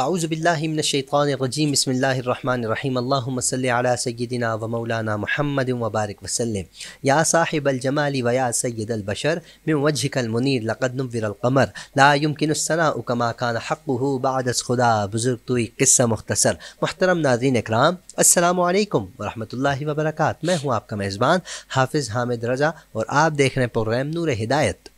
आउज़बिल्लिमिनशैतरजीम बसमीम्ल सैदिना व मौलाना महमद वबारक वसलम या साहिब अलजमाल वया सैदलबशर मिन वजहकलमुनीर लक़दनवरकमर लायमकिनसना उकमा खान हक़ बादस खुदा बुज़ुर्ग तुई किस्सा मुख्तसर मोहतरम नाजरीन इकराम अल्लाम वरहमल वबरक मैं हूँ आपका मेज़बान हाफिज़ हामिद रज़ा और आप देख रहे हैं प्रोग्राम नूर हिदायत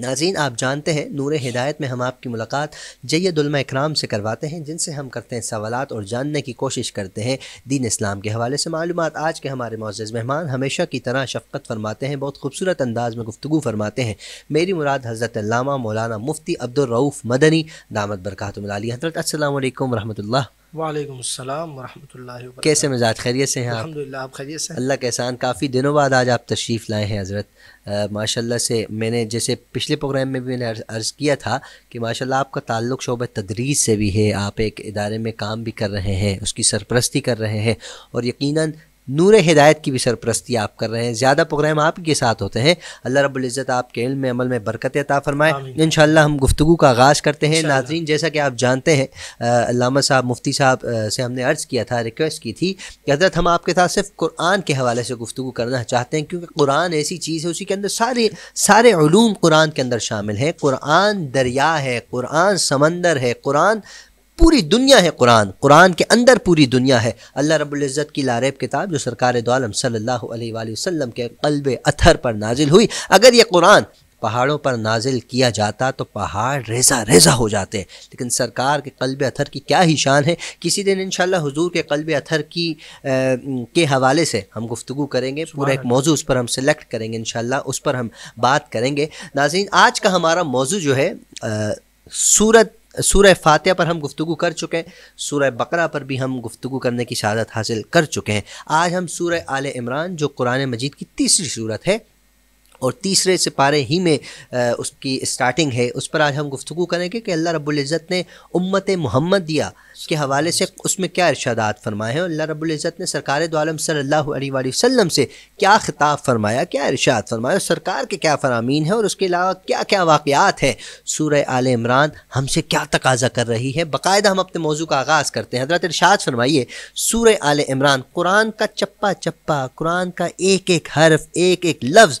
नाजीन आप जानते हैं नूर हिदायत में हम आपकी मुलाकात जैदुलमा इक्राम से करवाते हैं जिनसे हम करते हैं सवालत और जानने की कोशिश करते हैं दीन इस्लाम के हवाले से मालूम आज के हमारे मोज़ मेहमान हमेशा की तरह शफकत फरमाते हैं बहुत खूबसूरत अंदाज में गुफ्तु फरमाते हैं मेरी मुराद हज़रत मौलाना मुफ्ती अब्दुलरऊफ़ मदनी दामद बरकत मिली हजरत असल वरम्ह वालेकुम अस्सलाम वरहमतुल्लाहि कैसे मिजाज खैरियत से हैं आप अल्हम्दुलिल्लाह आप खैरियत से अल्लाह के एहसान काफ़ी दिनों बाद आज आप तशरीफ़ लाए हैं हज़रत माशाल्लाह से मैंने जैसे पिछले प्रोग्राम में भी मैंने अर्ज़ किया था कि माशाल्लाह आपका ताल्लुक शोब तदरीस से भी है आप एक इदारे में काम भी कर रहे हैं उसकी सरपरस्ती कर रहे हैं और यकीनन नूर हिदायत की भी सरप्रस्ती आप कर रहे हैं ज़्यादा प्रोग्राम आपके साथ होते हैं अल्लाह इज़्ज़त आपके इल्म में अमल में बरकत अता फ़रमाए इन हम गुफ्तु का आगाज़ करते हैं नाजरीन जैसा कि आप जानते हैं अलामा साहब मुफ्ती साहब से हमने अर्ज़ किया था रिक्वेस्ट की थी कि हजरत हम आपके साथ सिर्फ कुरान के हवाले से गुफ्तु करना चाहते हैं क्योंकि कुरान ऐसी चीज़ है उसी के अंदर सारे सारे ूम कुरान के अंदर शामिल हैं कुरान दरिया है कुरान समंदर है कुरान पूरी दुनिया है कुरान कुरान के अंदर पूरी दुनिया है अल्लाह रब्ज़त की लारेब किताब जो सरकार दोम सल्लल्लाहु अलैहि वसल्लम के कल्ब अथर पर नाजिल हुई अगर ये कुरान पहाड़ों पर नाजिल किया जाता तो पहाड़ रेजा रेजा हो जाते लेकिन सरकार के कल्ब अथर की क्या ही शान है किसी दिन इन हुजूर के कल्ब अथर की आ, के हवाले से हम गुफ्तु करेंगे पूरा एक मौजू उस पर हम सेलेक्ट करेंगे इन उस पर हम बात करेंगे नाजीन आज का हमारा मौजू जो है सूरत सूर फातह पर हम गुफ्तु कर चुके हैं सूर बकरा पर भी हम गुफ्तु करने की शहादत हासिल कर चुके हैं आज हम सूर्य आल इमरान जो कुरान मजीद की तीसरी सूरत है और तीसरे सिपारे ही में आ, उसकी स्टार्टिंग है उस पर आज हम गुफ्तु करेंगे कि अल्लाह रब्ज़त ने उम्मत दिया के हवाले से उसमें क्या इर्शादात फरमाए हैं अल्लाह रब्ज़त ने सरकार दोम सल्ला वसम से क्या खिताब फरमाया क्या इर्शाद फरमाया सरकार के क्या फरामीन है और उसके अलावा क्या क्या वाक़ात है सूर आल इमरान हमसे क्या तकाजा कर रही है बाकायदा हम अपने मौजू का आगाज़ करते हैं हजरत इर्शाद फरमाइए सूर आल इमरान कुरान का चप्पा चप्पा कुरान का एक एक हर्फ एक एक लफ्ज़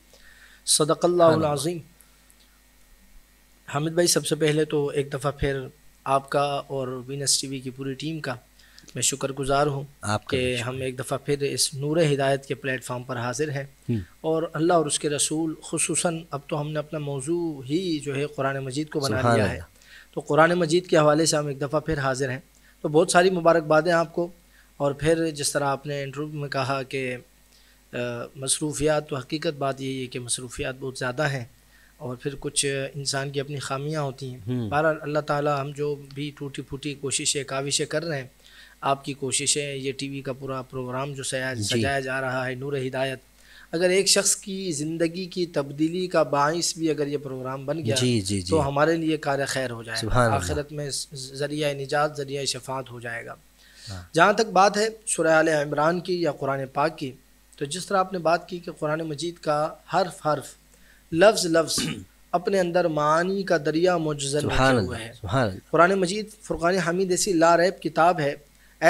सदक़ल्लाज़ीम हाँ। हामिद भाई सबसे पहले तो एक दफ़ा फिर आपका और वीनस टी की पूरी टीम का मैं शुक्रगुजार हूँ कि हम एक दफ़ा फिर इस नूर हिदायत के प्लेटफार्म पर हाजिर है हम्म। और अल्लाह और उसके रसूल खसूस अब तो हमने अपना मौजू ही जो है कुरान मजीद को बना लिया है तो कुरान मजीद के हवाले से हम एक दफ़ा फिर हाजिर हैं तो बहुत सारी मुबारकबादें आपको और फिर जिस तरह आपने इंटरव्यू में कहा कि मसरूफियात तो हकीकत बात यही है कि मसरूफियात बहुत ज़्यादा हैं और फिर कुछ इंसान की अपनी खामियां होती हैं हम्म। बहर अल्लाह ताला हम जो भी टूटी फूटी कोशिशें काविशें कर रहे हैं आपकी कोशिशें ये टीवी का पूरा प्रोग्राम जो सजाया जा रहा है नूर हिदायत अगर एक शख्स की ज़िंदगी की तब्दीली का बास भी अगर ये प्रोग्राम बन गया जी, जी, जी। तो हमारे लिए कार खैर हो जाएगा आखिरत में ज़रिया निजात ज़रिया शफात हो जाएगा हाँ। जहाँ तक बात है सुरह आल इमरान की या कुरान पाक की तो जिस तरह आपने बात की कि कुरान मजीद का हर्फ हर्फ लफ्ज़ लफ्ज़ अपने अंदर मानी का दरिया मुजजन हुआ है कुरान मजीद फ़ुरान हमीद ऐसी लारैब किताब है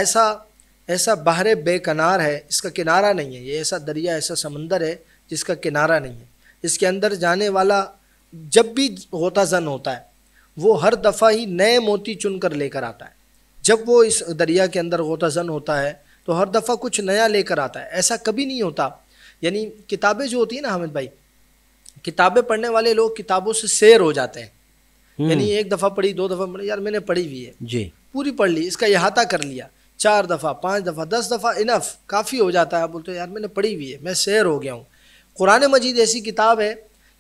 ऐसा ऐसा बे बेकनार है इसका किनारा नहीं है ये ऐसा दरिया ऐसा समंदर है जिसका किनारा नहीं है इसके अंदर जाने वाला जब भी होता जन होता है वो हर दफ़ा ही नए मोती चुन कर लेकर आता है जब वो इस दरिया के अंदर गोताजन होता है तो हर दफ़ा कुछ नया लेकर आता है ऐसा कभी नहीं होता यानी किताबें जो होती है ना हामिद भाई किताबें पढ़ने वाले लोग किताबों से शेर हो जाते हैं हम्म। यानी एक दफ़ा पढ़ी दो दफ़ा पढ़ी यार मैंने पढ़ी हुई है जी पूरी पढ़ ली इसका अहाता कर लिया चार दफ़ा पाँच दफ़ा दस दफ़ा इनफ काफ़ी हो जाता है आप बोलते हो यार मैंने पढ़ी हुई है मैं शेर हो गया हूँ कुरान मजीद ऐसी किताब है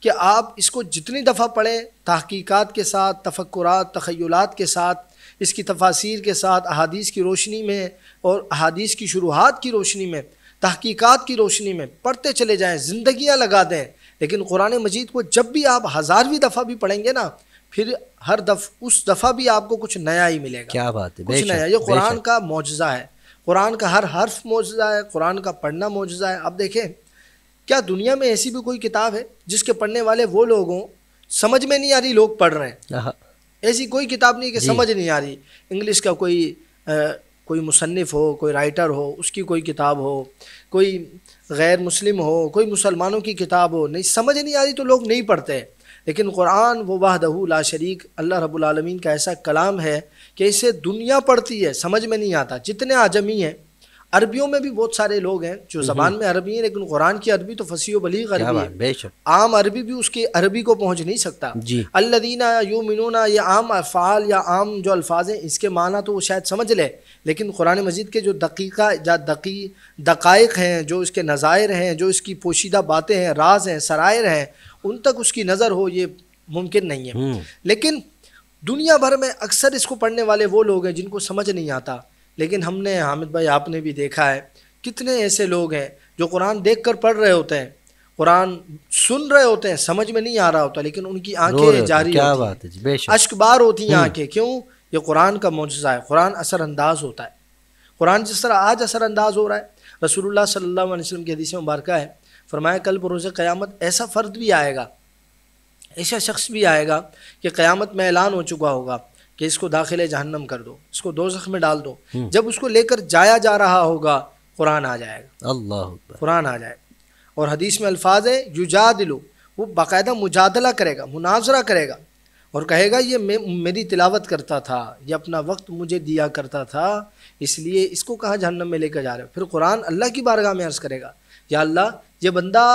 कि आप इसको जितनी दफ़ा पढ़ें तहकीक़ात के साथ तफक्रात तखयलात के साथ इसकी तफासिर के साथ अहादीस की रोशनी में और अहादीस की शुरुआत की रोशनी में तहकीकात की रोशनी में पढ़ते चले जाएँ ज़िंदियाँ लगा दें लेकिन कुरान मजीद को जब भी आप हज़ारवीं दफ़ा भी पढ़ेंगे ना फिर हर दफ उस दफ़ा भी आपको कुछ नया ही मिलेगा क्या बात है कुछ नया ये कुरान का मुआजा है कुरान का हर हर्फ मुआजा है कुरान का पढ़ना मुआजा है अब देखें क्या दुनिया में ऐसी भी कोई किताब है जिसके पढ़ने वाले वो लोग हों समझ में नहीं आ रही लोग पढ़ रहे हैं ऐसी कोई किताब नहीं कि समझ नहीं आ रही इंग्लिश का कोई आ, कोई मुसनफ़ हो कोई राइटर हो उसकी कोई किताब हो कोई गैर मुस्लिम हो कोई मुसलमानों की किताब हो नहीं समझ नहीं आ रही तो लोग नहीं पढ़ते लेकिन कुरान वो वाह ला शरीक अल्लाह रब्बुल का ऐसा कलाम है कि इसे दुनिया पढ़ती है समझ में नहीं आता जितने आजमी हैं अरबियों में भी बहुत सारे लोग हैं जो जबान में अरबी है लेकिन कुरान की अरबी तो फसी बली अरबी है आम अरबी भी उसके अरबी को पहुंच नहीं सकता अल्लदीना यू मिनूना या आम अफ़ाल या आम जो अल्फाज हैं इसके माना तो वो शायद समझ ले लेकिन कुरान मजीद के जो दकीका या दकी दकाइक हैं जो इसके नज़ायर हैं जो इसकी पोशीदा बातें हैं राज हैं सरायर हैं उन तक उसकी नज़र हो ये मुमकिन नहीं है हम्म। लेकिन दुनिया भर में अक्सर इसको पढ़ने वाले वो लोग हैं जिनको समझ नहीं आता लेकिन हमने हामिद भाई आपने भी देखा है कितने ऐसे लोग हैं जो कुरान देख कर पढ़ रहे होते हैं कुरान सुन रहे होते हैं समझ में नहीं आ रहा होता लेकिन उनकी आंखें जारी क्या बात है अश्कबार होती हैं हम्म। आंखें क्यों ये कुरान का मुजजा है कुरान असरअंदाज होता है कुरान जिस तरह आज असरअंदाज हो रहा है रसूलुल्लाह सल्लल्लाहु अलैहि वसल्लम की हदीस मुबारक है फरमाया कल बरोज़ क़यामत ऐसा फ़र्द भी आएगा ऐसा शख्स भी आएगा कि क़यामत में ऐलान हो चुका होगा कि इसको दाखिल जहन्नम कर दो इसको दो जख्म में डाल दो हम्म। जब उसको लेकर जाया जा रहा होगा कुरान आ जाएगा अल्लाह कुरान आ जाएगा और हदीस में अल्फाज है युजा दिलो वो बाकायदा मुजादला करेगा मुनाजरा करेगा और कहेगा ये मे, मेरी तिलावत करता था ये अपना वक्त मुझे दिया करता था इसलिए इसको कहाँ जहन्नम में लेकर जा रहे हो फिर कुरान अल्लाह की बारगाह में अर्ज़ करेगा या अल्लाह ये बंदा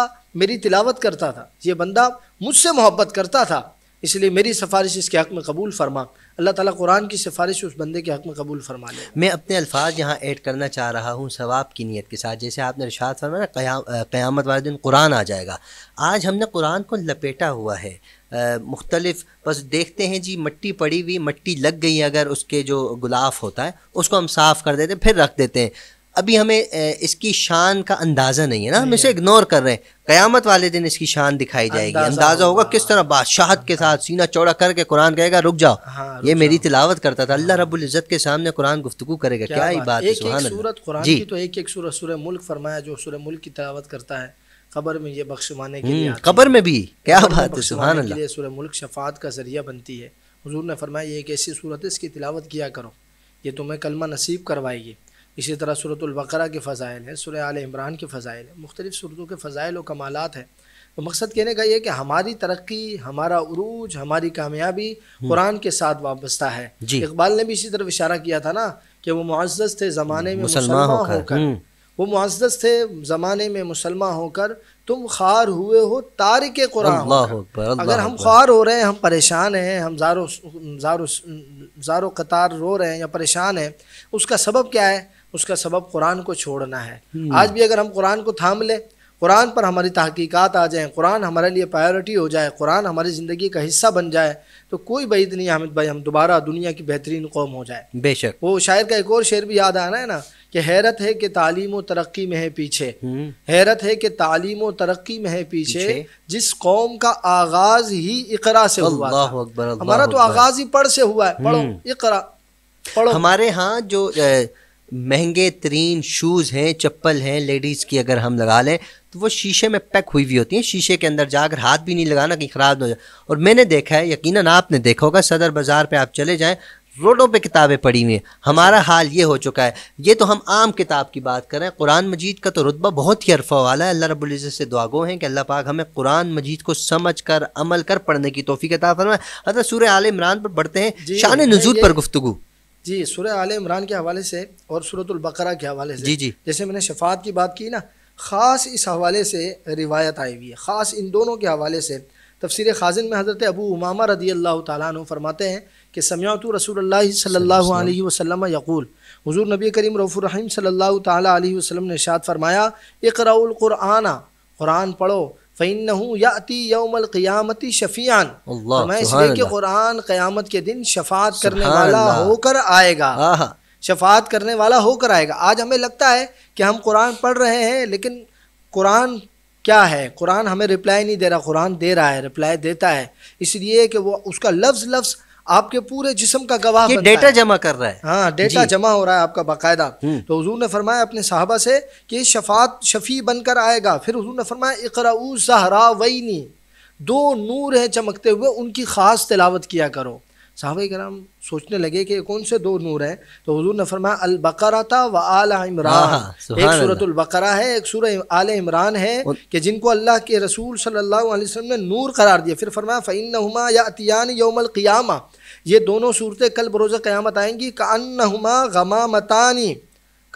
मेरी तिलावत करता था ये बंदा मुझसे मोहब्बत करता था इसलिए मेरी सिफारिश इसके हक़ में कबूल फरमा अल्लाह ताला कुरान की सिफारिश उस बंदे के हक़ में कबूल फरमा ले मैं अपने अल्फाज यहाँ ऐड करना चाह रहा हूँ सवाब की नीयत के साथ जैसे आपने रिशात फरमाया कयाम क़यामत वाले दिन कुरान आ जाएगा आज हमने कुरान को लपेटा हुआ है मुख्तलिफ बस देखते हैं जी मट्टी पड़ी हुई मट्टी लग गई अगर उसके जो गुलाफ होता है उसको हम साफ़ कर देते फिर रख देते हैं अभी हमें इसकी शान का अंदाज़ा नहीं है ना हम इसे इग्नोर कर रहे हैं क़यामत वाले दिन इसकी शान दिखाई जाएगी अंदाज़ा होगा किस तरह बादशाहत के साथ सीना चौड़ा करके कुरान कहेगा रुक जाओ हाँ, ये मेरी तिलावत करता था अल्लाह हाँ। रब्बुल इज़्ज़त के सामने कुरान गुफ्तु करेगा क्या ही बात है सूरत कुरान की तो एक एक सूरत सूरह मुल्क फरमाया जो सूरह मुल्क की तिलावत करता है खबर में ये बख्शवाने के लिए हम्म, में भी क्या बात है सुबह मुल्क शफात का जरिया बनती है हजूर ने फरमाया एक ऐसी सूरत है इसकी तिलावत किया करो ये तुम्हें कलमा नसीब करवाएगी इसी तरह सूरतुल्बकरा के फ़ाइल हैं सुर आल इमरान के फ़ाइल हैं मुख्तलिफ़ सूरतों के फ़ाइल व कमालत हैं तो मकसद कहने का ये कि हमारी तरक्की हमारा अरूज हमारी कामयाबी हम्म। कुरान के साथ वाबस्ता है इकबाल ने भी इसी तरफ इशारा किया था ना कि वो मुआजस थे ज़माने में मुसलमान होकर हम्म। वो मुआजस थे ज़माने में मुसलमान होकर तुम खार हुए हो तारिक कुरान अगर हम ख्वार हो रहे हैं हम परेशान हैं हम जारो जारो जारो कतार रो रहे हैं या परेशान हैं उसका सबब क्या है उसका सबब कुरान को छोड़ना है हम्म। आज भी अगर हम कुरान को थाम लें कुरान पर हमारी तहकीक़ात आ जाएँ कुरान हमारे लिए प्रायोरिटी हो जाए कुरान हमारी ज़िंदगी का हिस्सा बन जाए तो कोई बैद नहीं हामिद भाई हम दोबारा दुनिया की बेहतरीन कौम हो जाए बेशक वो शायर का एक और शेर भी याद आना है ना कि हैरत है कि तालीम व तरक्की में है पीछे हम्म। हैरत है कि तालीम व तरक्की में है पीछे, पीछे जिस कौम का आगाज ही इकरा से हुआ हमारा तो आगाज ही पढ़ से हुआ है पढ़ो हम्म। इकरा पढ़ो हमारे यहाँ जो महंगे तरीन शूज़ हैं चप्पल हैं लेडीज़ की अगर हम लगा लें तो वो शीशे में पैक हुई हुई होती हैं शीशे के अंदर जाकर हाथ भी नहीं लगाना कहीं ख़राब हो जाए और मैंने देखा है यकीनन आपने देखा होगा सदर बाज़ार पे आप चले जाएं रोडों पे किताबें पड़ी हुई हैं हमारा हाल ये हो चुका है ये तो हम आम किताब की बात करें कुरान मजीद का तो रुतबा बहुत ही अरफा वाला है अल्लाह रब्बुल इज़्ज़त से दुआगो हैं कि अल्लाह पाक हमें कुरान मजीद को समझ कर अमल कर पढ़ने की तोहफ़ी किताब फरमाए अतः सूर्य आल इमरान पर बढ़ते हैं शान नजूर पर गुफ्तु जी सुर आल इमरान के हवाले से और सूरतुल्बकरा के हवाले से जी जी जैसे मैंने शफात की बात की ना ख़ास इस हवाले से रिवायत आई हुई है ख़ास इन दोनों के हवाले से तफसर खाजिन में हज़रत अबू उमामा रदी अल्लाह तु फरमाते हैं कि समयात रसूल सल्ला वसलम यकूल हजूर नबी करीम रफ़ुरहीम सल्ला तसलम ने शाद फरमाया इकराउल क़ुरआना क़ुरान पढ़ो फ़ैन याति यौमल क़ियामती शफियान मैं इसलिए कि कुरान क़यामत के दिन शफात करने वाला होकर आएगा शफात करने वाला होकर आएगा आज हमें लगता है कि हम कुरान पढ़ रहे हैं लेकिन कुरान क्या है कुरान हमें रिप्लाई नहीं दे रहा कुरान दे रहा है रिप्लाई देता है इसलिए कि वो उसका लफ्ज़ लफ्ज़ आपके पूरे जिसम का गवाह ये डेटा जमा कर रहा है हाँ डेटा जमा हो रहा है आपका बाकायदा हम्म। तो हजूर ने फरमाया अपने साहबा से कि शफात शफी बनकर आएगा फिर हजूर ने फरमाया इकरा जहरा वईनी दो नूर है चमकते हुए उनकी खास तिलावत किया करो साहब कराम सोचने लगे कि कौन से दो नूर हैं तो हजूर ने फरमाया अलबकरा था व आल इमरान एक सूरतुलबकरा है एक सूरह आल इमरान है कि जिनको अल्लाह के रसूल सल्लल्लाहु अलैहि वसल्लम ने नूर करार दिया फिर फरमाया फ़ैन नुमा या अतियान योमल क़ियामा ये दोनों सूरतें कल बरोज़ क़्यामत आएंगी कान नुमा गमा मतानी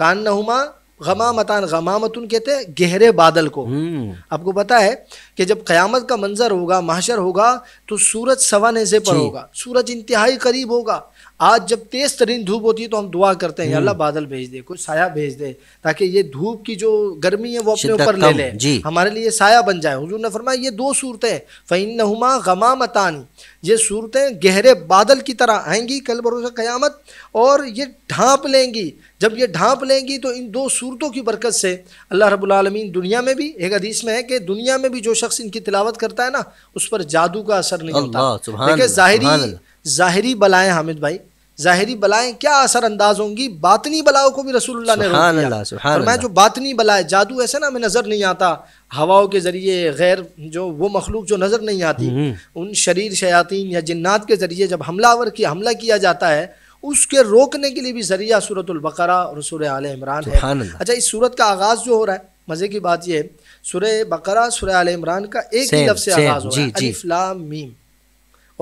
कान नुमा गमामतान गमामतुन कहते हैं गहरे बादल को हम्म। आपको पता है कि जब क़यामत का मंजर होगा माशर होगा तो सूरज सवाने से पर होगा सूरज इंतहाई करीब होगा आज जब तेज तरीन धूप होती है तो हम दुआ करते हैं अल्लाह हम्म। बादल भेज दे कुछ साया भेज दे ताकि ये धूप की जो गर्मी है वो अपने ऊपर ले ले हमारे लिए साया बन जाए हजूर ने फरमाया ये दो सूरतें फ़ैन नुमा गमा मतानी ये सूरतें गहरे बादल की तरह आएंगी कल बरोसा क़यामत और ये ढांप लेंगी जब ये ढांप लेंगी तो इन दो सूरतों की बरकत से अल्लाह रबालमीन दुनिया में भी एक अदीस में है कि दुनिया में भी जो शख्स इनकी तिलावत करता है ना उस पर जादू का असर नहीं होता ज़ाहरी ज़ाहरी बलाएँ हामिद भाई ज़ाहरी बलाएँ क्या असरअंदाज होंगी बातनी बलाओं को भी रसूलुल्लाह ने फरमाया जो बातनी बलाएं जादू ऐसे ना हमें नज़र नहीं आता हवाओं के ज़रिए गैर जो वो मखलूक जो नज़र नहीं आती हम्म, हम्म। उन शरीर शयातीन या जन्नात के ज़रिए जब हमलावर की हमला किया जाता है उसके रोकने के लिए भी ज़रिया सूरतुल्बकरा और सूर आल इमरान है अच्छा इस सूरत का आगाज़ जो हो रहा है मज़े की बात यह है सूर बकरा सूर आल इमरान का एक ही लफ्ज़ से आगाज़ हो रहा है अलिफ्लाम मीम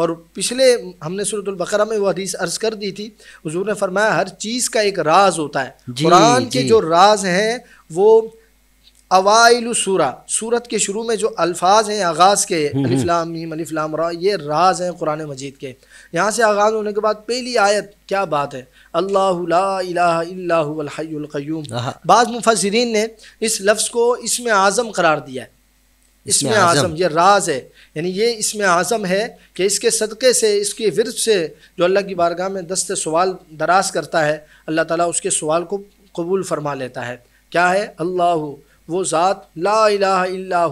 और पिछले हमने सूरत बकरा में वो हदीस अर्ज कर दी थी हजूर ने फरमाया हर चीज़ का एक राज होता है कुरान के जो राज हैं वो अवाइल सूरा सूरत के शुरू में जो अल्फाज हैं आगाज़ के अलिफ्लाम हम्म, हम्म। अलिफ्लाम रा ये राज हैं कुरान मजीद के यहाँ से आगाज़ होने के बाद पहली आयत क्या बात है अल्लाहल्लाहल्लाहल्क़यूम बाज़ मुफसरीन ने इस लफ्ज़ को इसमें आज़म करार दिया है इसमें आज़म ये राज है यानी ये इसमें आज़म है कि इसके सदक़े से इसके विरद से जो अल्लाह की बारगाह में दस्त सवाल दराज करता है अल्लाह ताला उसके सवाल को कबूल फरमा लेता है क्या है अल्लाह वो ज़ात ला इला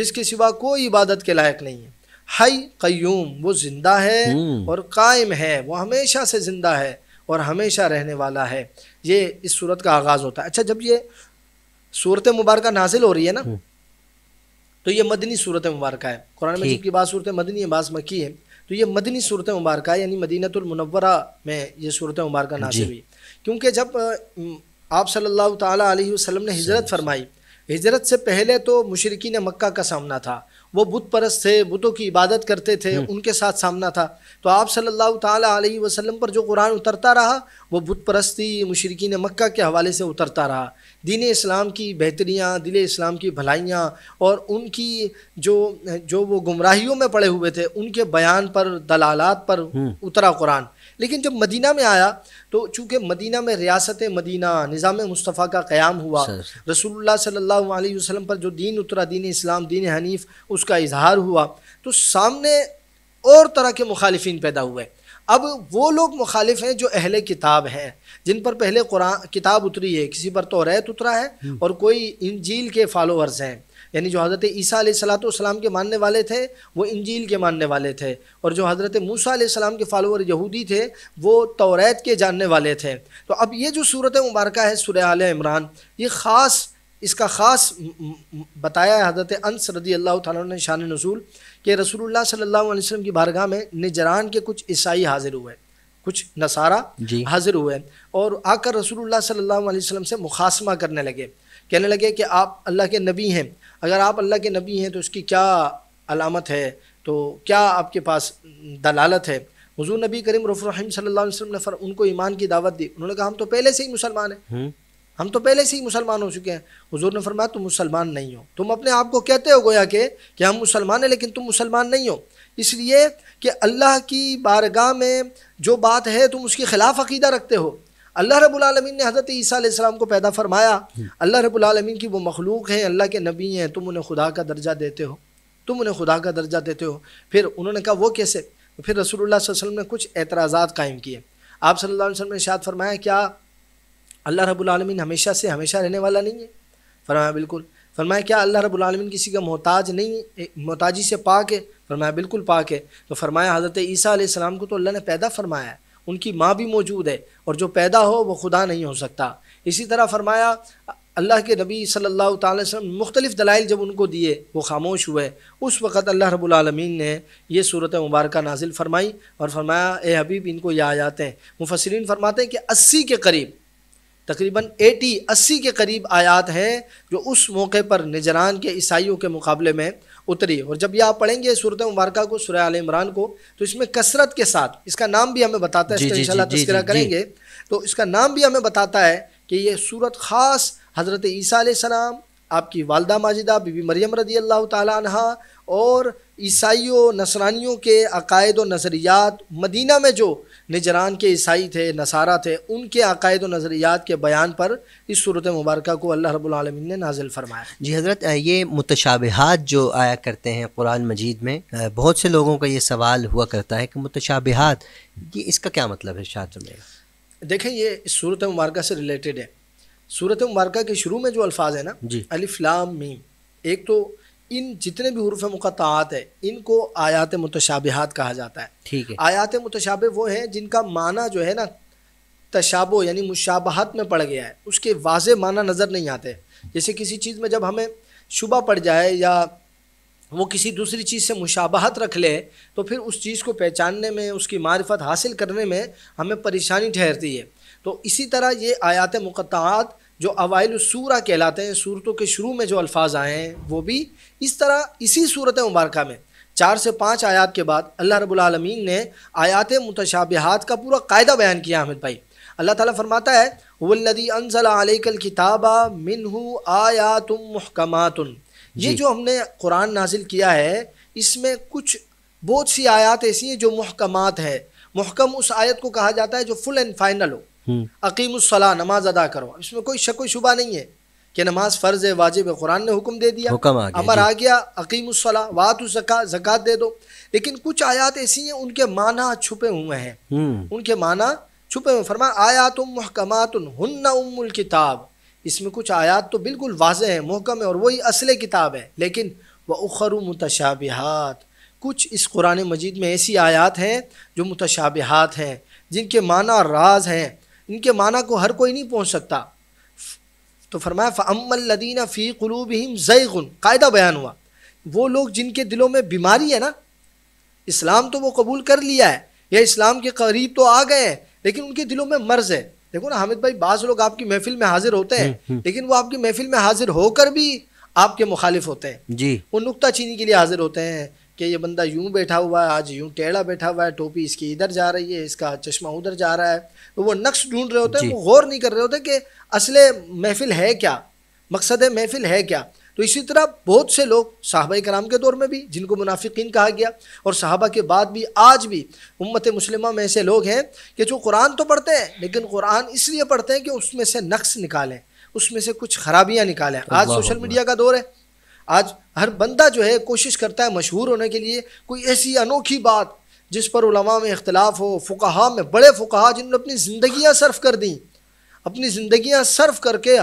जिसके सिवा कोई इबादत के लायक नहीं है हई क्यूम वो ज़िंदा है हम्म। और कायम है वो हमेशा से ज़िंदा है और हमेशा रहने वाला है ये इस सूरत का आगाज़ होता है अच्छा जब ये सूरत मुबारक नाजिल हो रही है ना हम्म। तो ये मदनी सूरत मुबारक है कुरान मजीद की बात सूरत मदनी है बास मक्की है तो ये मदनी सूरत मुबारक यानी मदीनतुलमनवरा में ये सूरत मुबारक नाजिल हुई क्योंकि जब आप सल्लल्लाहु अलैहि वसल्लम ने हिजरत फरमाई हिजरत से पहले तो ने मक्का का सामना था वो बुत परस्त थे बुतों की इबादत करते थे हम्म। उनके साथ सामना था तो आप सल्लल्लाहु ताला अलैहि वसल्लम पर जो कुरान उतरता रहा वो बुत परस्ती मशरकिन मक्का के हवाले से उतरता रहा दीन इस्लाम की बेहतरियाँ दिल इस्लाम की भलाइयाँ और उनकी जो जो वो गुमराहियों में पड़े हुए थे उनके बयान पर दलालात पर हम्म। उतरा कुरान लेकिन जब मदीना में आया तो चूँकि मदीना में रियासत मदीना निज़ाम मुस्तफ़ा का क़्याम हुआ रसूलुल्लाह सल्लल्लाहु अलैहि वसल्लम पर जो दीन उतरा दीन इस्लाम दीन हनीफ उसका इजहार हुआ तो सामने और तरह के मुखालफन पैदा हुए अब वो लोग मुखालिफ हैं जो अहले किताब हैं जिन पर पहले कुरान किताब उतरी है किसी पर तो रैत उतरा है हम्म। और कोई इंजील के फॉलोअर्स हैं यानी जो हज़रत ईसा सलाम के मानने वाले थे वो इंजील के मानने वाले थे और जो हज़रत मूसा सलाम के फॉलोअर यहूदी थे वो तोरेत के जानने वाले थे तो अब ये जो सूरत मुबारक है सुर आल इमरान ये ख़ास इसका ख़ास बताया है हज़रत अनस रदी अल्लाह तान नसूल के रसूल सल्लल्लाहु की बारगाह में निजरान के कुछ ईसाई हाजिर हुए कुछ नसारा हाजिर हुए और आकर रसूलुल्लाह सल्लल्लाहु अलैहि वसल्लम से मुखासमा करने लगे कहने लगे कि आप अल्लाह के नबी हैं अगर आप अल्लाह के नबी हैं तो उसकी क्या अलामत है तो क्या आपके पास दलालत है हजू नबी करीम रफ़ीम सल्ला वसम ने फर उनको ईमान की दावत दी उन्होंने कहा हम तो पहले से ही मुसलमान हैं हम्म। हम तो पहले से ही मुसलमान हो चुके हैं हजूर ने फरमाया तुम मुसलमान नहीं हो तुम अपने आप को कहते हो गोया के कि हम मुसलमान हैं लेकिन तुम मुसलमान नहीं हो इसलिए कि अल्लाह की बारगाह में जो बात है तुम उसके ख़िलाफ़ अकीदा रखते हो अल्लाह रबालमीन ने हज़रत ईसा को पैदा फरमाया हम्म। अल्लाह रबालमीन की वो मखलूक हैं अल्लाह के नबी हैं तुम उन्हें खुदा का दर्जा देते हो तुम उन्हें खुदा का दर्जा देते हो फिर उन्होंने कहा वो कैसे फिर रसूलुल्लाह वसल्लम ने कुछ एतराज़ात कायम किए आप सल्लल्लाहु अलैहि वसल्लम ने शायद फरमाया क्या अल्लाह रबालमीन हमेशा से हमेशा रहने वाला नहीं है फरमाया बिल्कुल फरमाया क्या अल्लाह रबालमीन किसी का मोहताज नहीं मोहताजी से पाक है फरमाया बिल्कुल पाक है तो फरमाया हज़रत ईसा को तो अल्लाह ने पैदा फरमाया है उनकी माँ भी मौजूद है और जो पैदा हो वो खुदा नहीं हो सकता इसी तरह फरमाया अल्लाह के नबी सल्लल्लाहु अलैहि वसल्लम मुख्तलिफ़ दलाइल जब उनको दिए वो खामोश हुए उस वक़्त अल्लाह रबालमीन ने यह सूरत मुबारक नाजिल फरमाई और फरमाया ए हबीब इनको यह आयात हैं मुफसरीन फरमाते हैं कि अस्सी के करीब तकरीबन 80 अस्सी के करीब आयात हैं जो उस मौके पर निजरान के ईसाइयों के मुकाबले में उतरी और जब ये आप पढ़ेंगे सूरत मुबारक को सुरह आल इमरान को तो इसमें कसरत के साथ इसका नाम भी हमें बताता है इंशाल्लाह तस्करा करेंगे तो इसका नाम भी हमें बताता है कि ये सूरत ख़ास हज़रत ईसा सलाम आपकी वालदा माजिदा बीबी मरियम रदी अल्लाह तहा और ईसाइयों नसरानियों के अकायद व नज़रियात मदीना में जो निजरान के ईसाई थे नसारा थे उनके अकायद व नज़रियात के बयान पर इस सूरत मुबारक को अल्लाह रबालमीन ने नाजिल फरमाया जी हज़रत ये मुतशाबहत जो आया करते हैं कुरान मजीद में बहुत से लोगों का ये सवाल हुआ करता है कि मुतशाबहत ये इसका क्या मतलब है शायद मेरा देखें ये इस सूरत मुबारक से रिलेटेड है सूरत मुबारक के शुरू में जो अल्फाज है ना जी अलिफ्लाम मीम एक तो इन जितने भी हरूफ मुक़ात है इनको आयात मुतशाबिहात कहा जाता है ठीक है आयात मुतशाब वो हैं जिनका माना जो है ना तशाबो यानी मुशाबहत में पड़ गया है उसके वाज माना नज़र नहीं आते जैसे किसी चीज़ में जब हमें शुबा पड़ जाए या वो किसी दूसरी चीज़ से मुशाबहत रख ले तो फिर उस चीज़ को पहचानने में उसकी मार्फत हासिल करने में हमें परेशानी ठहरती है तो इसी तरह ये आयात मुक़ात जो अवाइल सूरा कहलाते हैं सूरतों के शुरू में जो अल्फाज आए हैं वो भी इस तरह इसी सूरत मुबारक में चार से पाँच आयात के बाद अल्लाह रबालमीन ने आयात मुतशाबहत का पूरा कायदा बयान किया अहमद भाई अल्लाह ताला फरमाता है वल्लदी अनसल किताबा मिनहू आयातुम महकमातुन ये जो हमने कुरान नाजिल किया है इसमें कुछ बहुत सी आयात ऐसी हैं जो महकमात है महकम उस आयत को कहा जाता है जो फुल एंड फाइनल हो हम्म। अकीमसला नमाज अदा करो इसमें कोई शक शुबा नहीं है कि नमाज फ़र्ज है वाजिब कुरान ने हुक्म दे दिया हुक्म आ गया अमर आ गया अकीमसला वात जक़ा जक़ात दे दो लेकिन कुछ आयात ऐसी हैं उनके माना छुपे हुए हैं हम्म। उनके माना छुपे हुए फरमा आयात महकमात हन्ना उमुल किताब इसमें कुछ आयात तो बिल्कुल वाज है महकम है और वही असल किताब है लेकिन व उखर मुतशाबिहात कुछ इस कुरान मजीद में ऐसी आयात हैं जो मुतशाबिहात हैं जिनके माना राज हैं इनके माना को हर कोई नहीं पहुँच सकता तो फरमाया लदीना फ़ी कलूबहम ज़ैगुन कायदा बयान हुआ वो लोग जिनके दिलों में बीमारी है ना इस्लाम तो वो कबूल कर लिया है या इस्लाम के करीब तो आ गए हैं लेकिन उनके दिलों में मर्ज है देखो ना हामिद भाई बाज़ लोग आपकी महफिल में हाजिर होते हैं हम्म, हम्म। लेकिन वो आपकी महफिल में हाजिर होकर भी आपके मुखालिफ होते हैं जी वो नुकता चीनी के लिए हाजिर होते हैं कि ये बंदा यूँ बैठा हुआ है आज यूँ टेढ़ा बैठा हुआ है टोपी इसकी इधर जा रही है इसका चश्मा उधर जा रहा है तो वो नक्श ढूंढ रहे होते हैं वो गौर नहीं कर रहे होते कि असले महफिल है क्या मकसद महफिल है क्या तो इसी तरह बहुत से लोग साहबा कराम के दौर में भी जिनको मुनाफिकीन कहा गया और साहबा के बाद भी आज भी उम्मत मुस्लिमा में ऐसे लोग हैं कि जो कुरान तो पढ़ते हैं लेकिन कुरान इसलिए पढ़ते हैं कि उसमें से नक्स निकालें उसमें से कुछ खराबियाँ निकालें आज सोशल मीडिया का दौर है आज हर बंदा जो है कोशिश करता है मशहूर होने के लिए कोई ऐसी अनोखी बात जिस पर उलमा में इख्तलाफ हो फ़ुकाहा में बड़े फ़ुकाहा जिन्होंने अपनी ज़िंदियाँ सर्फ कर दी अपनी ज़िंदियाँ सर्फ करके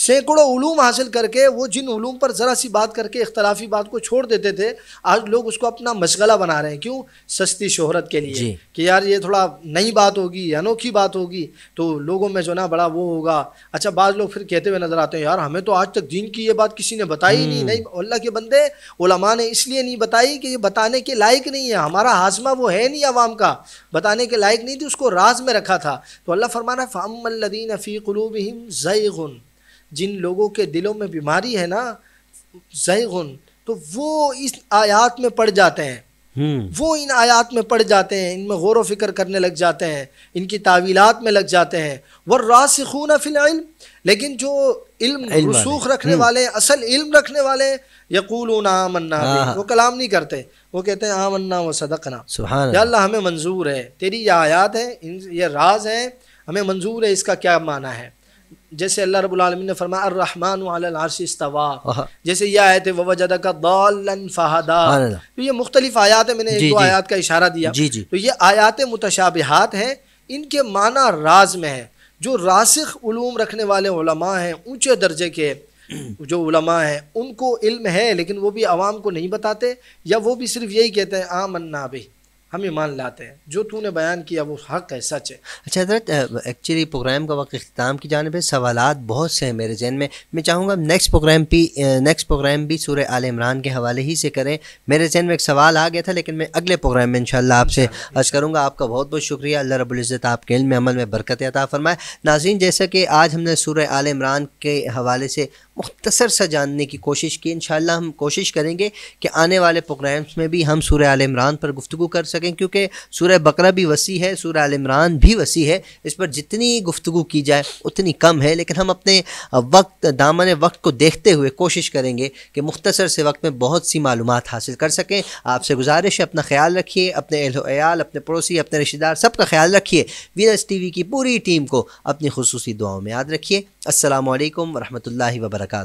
सैकड़ों ूम हासिल करके वो जिन ूम पर ज़रा सी बात करके इख्तलाफी बात को छोड़ देते थे आज लोग उसको अपना मशगला बना रहे हैं क्यों सस्ती शोहरत के लिए कि यार ये थोड़ा नई बात होगी अनोखी बात होगी तो लोगों में जो ना बड़ा वो होगा अच्छा बाद लोग फिर कहते हुए नज़र आते हैं यार हमें तो आज तक दीन की ये बात किसी ने बताई नहीं हम्म। नहीं अल्लाह के बंदे ओलमा ने इसलिए नहीं बताई कि ये बताने के लायक नहीं है हमारा हाजमा वो है नहीं आवाम का बताने के लायक नहीं थी उसको राज में रखा था तो अल्लाह फरमाना फ़ाम फ़ी कलूब ज़ैगुन जिन लोगों के दिलों में बीमारी है ना जैगुन तो वो इस आयात में पड़ जाते हैं हम्म। वो इन आयात में पड़ जाते हैं इनमें गौर व फिक्र करने लग जाते हैं इनकी तावीलात में लग जाते हैं वर रासखून इल्म लेकिन जो इल्म रसूख रखने हम्म। वाले असल इल्म रखने वाले यकूल आमन्ना हाँ, हाँ। वो कलाम नहीं करते वो कहते हैं आमन्ना व सदकना अल्लाह हमें मंजूर है तेरी यह आयात है ये राज है हमें मंजूर है इसका क्या माना है जैसे अल्लाह रबालमीन ने फरमाया अर्रहमानवा जैसे यह आयत है वजदा का हाँ, हाँ, हाँ। तो ये मुख्तलिफ आयात है मैंने एक दो आयात का इशारा दिया जी जी तो ये आयात मुतशाबिहात हैं इनके माना राज में है जो रासिख रखने वाले उलमा हैं ऊँचे दर्जे के जो उलमा हैं उनको इल्म है लेकिन वो भी आवाम को नहीं बताते या वो भी सिर्फ यही कहते हैं आ मन्ना भी हम ईमान लाते हैं जो तूने बयान किया वो हक है सच है अच्छा हजरत एक्चुअली प्रोग्राम का वक्त अख्ताम की जानब है सवाल बहुत से हैं मेरे जहन में मैं चाहूँगा नेक्स्ट प्रोग्राम भी नेक्स्ट प्रोग्राम भी सूर्य आल इमरान के हवाले ही से करें मेरे जहन में एक सवाल आ गया था लेकिन मैं अगले प्रोग्राम में इनशाला आपसे अर्ज करूँगा आपका बहुत बहुत शुक्रिया अल्लाह रबुल्ज़त आपके इल्म अमल में बरकत अता फ़रमाए नाजीन जैसा कि आज हमने सूर्य आल इमरान के हवाले से मुख्तसर सा जानने की कोशिश की इन हम कोशिश करेंगे कि आने वाले प्रोग्राम्स में भी हम सूर्य आल इमरान पर गुफ्तु कर सकें क्योंकि सूर्य बकरा भी वसी है सूर्य आल इमरान भी वसी है इस पर जितनी गुफ्तु की जाए उतनी कम है लेकिन हम अपने वक्त दामन वक्त को देखते हुए कोशिश करेंगे कि मुख्तसर से वक्त में बहुत सी मालूम हासिल कर सकें आपसे गुजारिश है अपना ख्याल रखिए अपने एहल अपने पड़ोसी अपने रिश्तेदार सबका ख्याल रखिए वीनस टी की पूरी टीम को अपनी खसूसी दुआओं में याद रखिए असलकम वरहमल वर्का